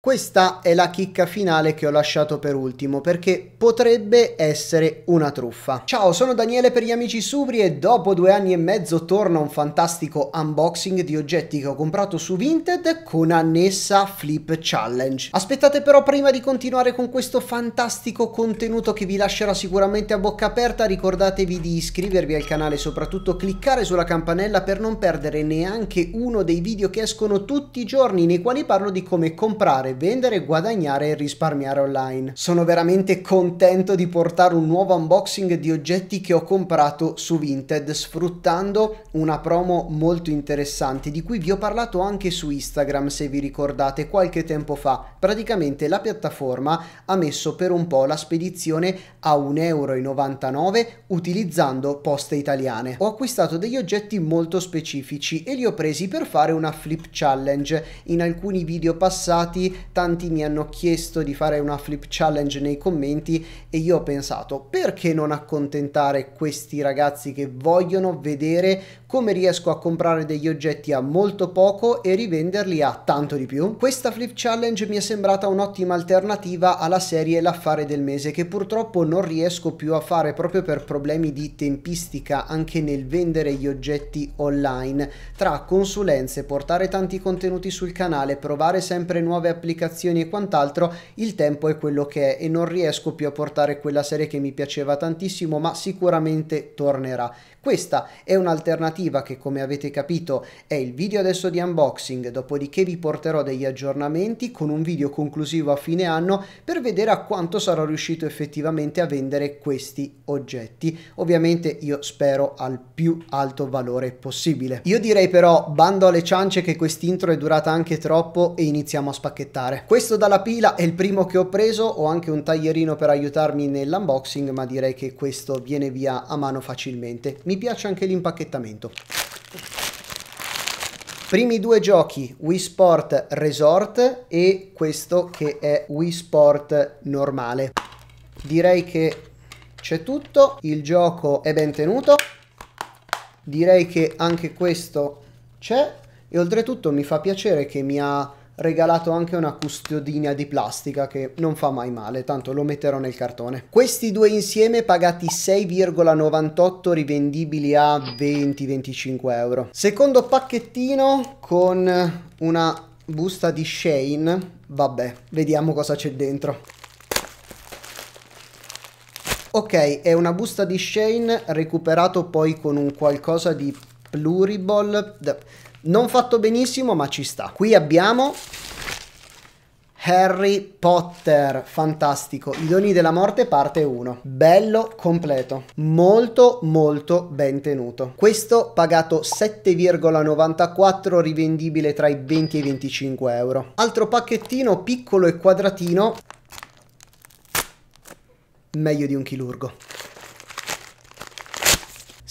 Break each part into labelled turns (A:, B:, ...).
A: Questa è la chicca finale che ho lasciato per ultimo perché potrebbe essere una truffa. Ciao, sono Daniele per gli amici Subri e dopo due anni e mezzo torna un fantastico unboxing di oggetti che ho comprato su Vinted con annessa Flip Challenge. Aspettate però prima di continuare con questo fantastico contenuto che vi lascerà sicuramente a bocca aperta, ricordatevi di iscrivervi al canale e soprattutto cliccare sulla campanella per non perdere neanche uno dei video che escono tutti i giorni nei quali parlo di come comprare comprare, vendere, guadagnare e risparmiare online. Sono veramente contento di portare un nuovo unboxing di oggetti che ho comprato su Vinted sfruttando una promo molto interessante di cui vi ho parlato anche su Instagram se vi ricordate qualche tempo fa. Praticamente la piattaforma ha messo per un po' la spedizione a 1,99 euro utilizzando poste italiane. Ho acquistato degli oggetti molto specifici e li ho presi per fare una flip challenge. In alcuni video passati tanti mi hanno chiesto di fare una flip challenge nei commenti e io ho pensato perché non accontentare questi ragazzi che vogliono vedere come riesco a comprare degli oggetti a molto poco e rivenderli a tanto di più. Questa flip challenge mi è sembrata un'ottima alternativa alla serie L'affare del mese che purtroppo non riesco più a fare proprio per problemi di tempistica anche nel vendere gli oggetti online tra consulenze, portare tanti contenuti sul canale, provare sempre nuove applicazioni applicazioni e quant'altro, il tempo è quello che è e non riesco più a portare quella serie che mi piaceva tantissimo, ma sicuramente tornerà. Questa è un'alternativa che come avete capito è il video adesso di unboxing, dopodiché vi porterò degli aggiornamenti con un video conclusivo a fine anno per vedere a quanto sarò riuscito effettivamente a vendere questi oggetti. Ovviamente io spero al più alto valore possibile. Io direi però bando alle ciance che quest'intro è durata anche troppo e iniziamo a spacchettare aspettare. Questo dalla pila è il primo che ho preso, ho anche un taglierino per aiutarmi nell'unboxing, ma direi che questo viene via a mano facilmente. Mi piace anche l'impacchettamento. Primi due giochi, Wii Sport Resort e questo che è Wii Sport normale. Direi che c'è tutto, il gioco è ben tenuto, direi che anche questo c'è e oltretutto mi fa piacere che mi ha regalato anche una custodina di plastica che non fa mai male, tanto lo metterò nel cartone. Questi due insieme pagati 6,98 rivendibili a 20-25 euro. Secondo pacchettino con una busta di Shane, vabbè, vediamo cosa c'è dentro. Ok, è una busta di Shane recuperato poi con un qualcosa di pluriball non fatto benissimo, ma ci sta. Qui abbiamo Harry Potter, fantastico, I doni della morte parte 1, bello completo, molto molto ben tenuto. Questo pagato 7,94 rivendibile tra i 20 e i 25 euro. Altro pacchettino piccolo e quadratino, meglio di un chirurgo.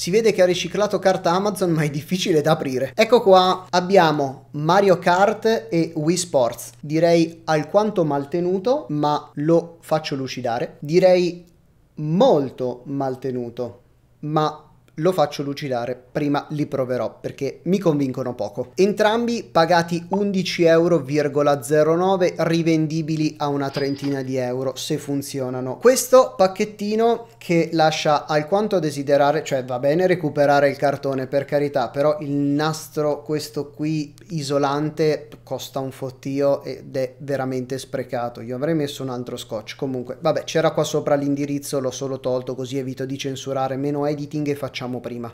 A: Si vede che ha riciclato carta Amazon ma è difficile da aprire. Ecco qua abbiamo Mario Kart e Wii Sports. Direi alquanto maltenuto ma lo faccio lucidare. Direi molto maltenuto ma lo faccio lucidare, prima li proverò perché mi convincono poco. Entrambi pagati 11,09€, rivendibili a una trentina di euro se funzionano. Questo pacchettino che lascia alquanto a desiderare, cioè va bene recuperare il cartone per carità, però il nastro questo qui isolante costa un fottio ed è veramente sprecato. Io avrei messo un altro scotch, comunque vabbè c'era qua sopra l'indirizzo, l'ho solo tolto così evito di censurare, meno editing e facciamo facciamo prima.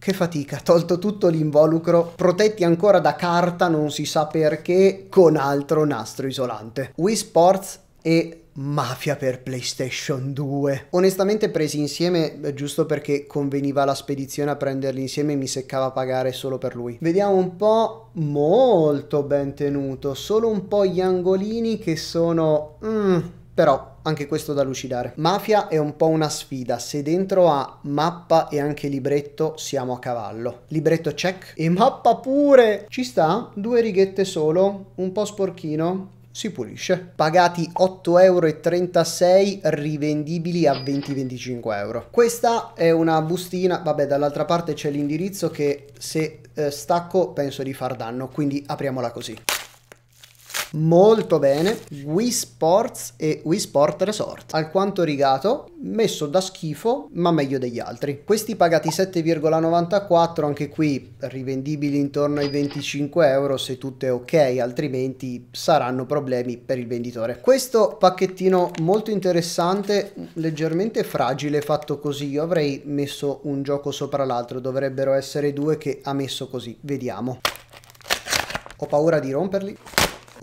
A: Che fatica, tolto tutto l'involucro, protetti ancora da carta non si sa perché con altro nastro isolante. Wii Sports e Mafia per PlayStation 2. Onestamente presi insieme eh, giusto perché conveniva la spedizione a prenderli insieme e mi seccava pagare solo per lui. Vediamo un po' molto ben tenuto, solo un po' gli angolini che sono... Mm, però anche questo da lucidare. Mafia è un po' una sfida, se dentro ha mappa e anche libretto siamo a cavallo. Libretto check e mappa pure! Ci sta? Due righette solo, un po' sporchino, si pulisce. Pagati 8,36€, rivendibili a 20-25 euro. Questa è una bustina, vabbè dall'altra parte c'è l'indirizzo che se eh, stacco penso di far danno, quindi apriamola così molto bene Wii Sports e Wii Sport Resort alquanto rigato messo da schifo ma meglio degli altri questi pagati 7,94 anche qui rivendibili intorno ai 25 euro se tutto è ok altrimenti saranno problemi per il venditore questo pacchettino molto interessante leggermente fragile fatto così io avrei messo un gioco sopra l'altro dovrebbero essere due che ha messo così vediamo ho paura di romperli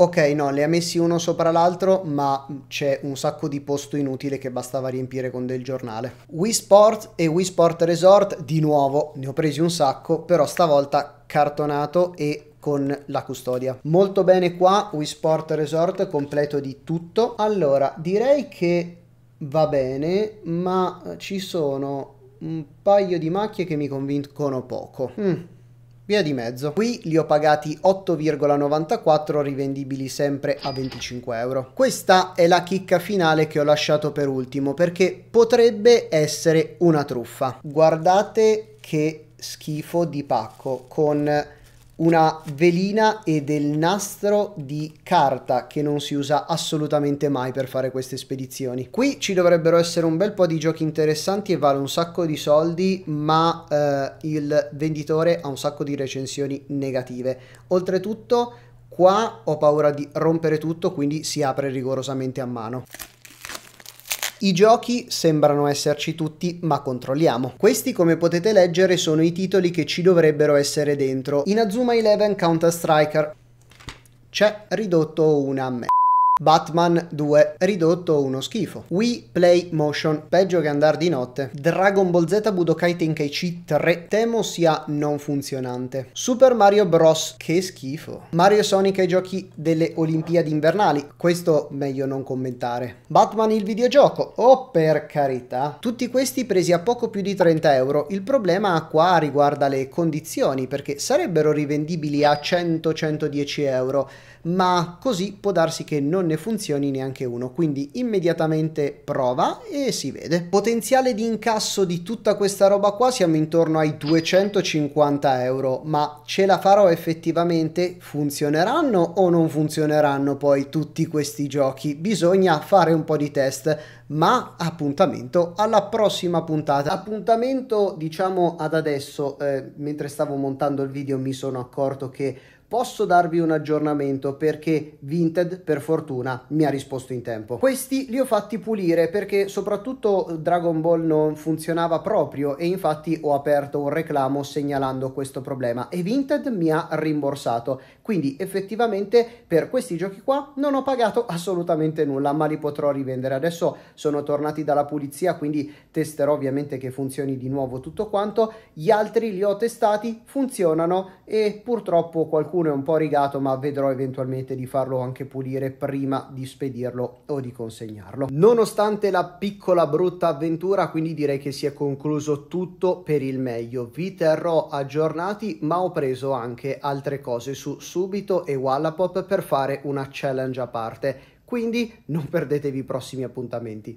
A: ok no, le ha messi uno sopra l'altro, ma c'è un sacco di posto inutile che bastava riempire con del giornale. Wii Sport e Wii Sport Resort, di nuovo, ne ho presi un sacco, però stavolta cartonato e con la custodia. Molto bene qua, Wii Sport Resort completo di tutto. Allora, direi che va bene, ma ci sono un paio di macchie che mi convincono poco. Mm. Via di mezzo. Qui li ho pagati 8,94 rivendibili sempre a 25 euro. Questa è la chicca finale che ho lasciato per ultimo perché potrebbe essere una truffa. Guardate che schifo di pacco con una velina e del nastro di carta che non si usa assolutamente mai per fare queste spedizioni. Qui ci dovrebbero essere un bel po' di giochi interessanti e vale un sacco di soldi, ma eh, il venditore ha un sacco di recensioni negative. Oltretutto qua ho paura di rompere tutto, quindi si apre rigorosamente a mano. I giochi sembrano esserci tutti, ma controlliamo. Questi, come potete leggere, sono i titoli che ci dovrebbero essere dentro. In Azuma 11 Counter Striker c'è ridotto una merda. Batman 2 ridotto uno schifo. Wii Play Motion peggio che andar di notte. Dragon Ball Z Budokai Tenkaichi 3 temo sia non funzionante. Super Mario Bros che schifo. Mario Sonic ai giochi delle Olimpiadi invernali, questo meglio non commentare. Batman il videogioco, oh per carità. Tutti questi presi a poco più di 30 euro. Il problema qua riguarda le condizioni perché sarebbero rivendibili a 100-110 euro, ma così può darsi che non non ne funzioni neanche uno, quindi immediatamente prova e si vede. Potenziale di incasso di tutta questa roba qua siamo intorno ai 250 euro, ma ce la farò effettivamente? Funzioneranno o non funzioneranno poi tutti questi giochi? Bisogna fare un po' di test, ma appuntamento alla prossima puntata. Appuntamento diciamo ad adesso, eh, mentre stavo montando il video mi sono accorto che posso darvi un aggiornamento perché Vinted per fortuna mi ha risposto in tempo. Questi li ho fatti pulire perché soprattutto Dragon Ball non funzionava proprio e infatti ho aperto un reclamo segnalando questo problema e Vinted mi ha rimborsato. Quindi effettivamente per questi giochi qua non ho pagato assolutamente nulla ma li potrò rivendere. Adesso sono tornati dalla pulizia quindi testerò ovviamente che funzioni di nuovo tutto quanto. Gli altri li ho testati, funzionano e purtroppo qualcuno uno è un po' rigato, ma vedrò eventualmente di farlo anche pulire prima di spedirlo o di consegnarlo. Nonostante la piccola brutta avventura, quindi direi che si è concluso tutto per il meglio. Vi terrò aggiornati, ma ho preso anche altre cose su Subito e Wallapop per fare una challenge a parte. Quindi non perdetevi i prossimi appuntamenti.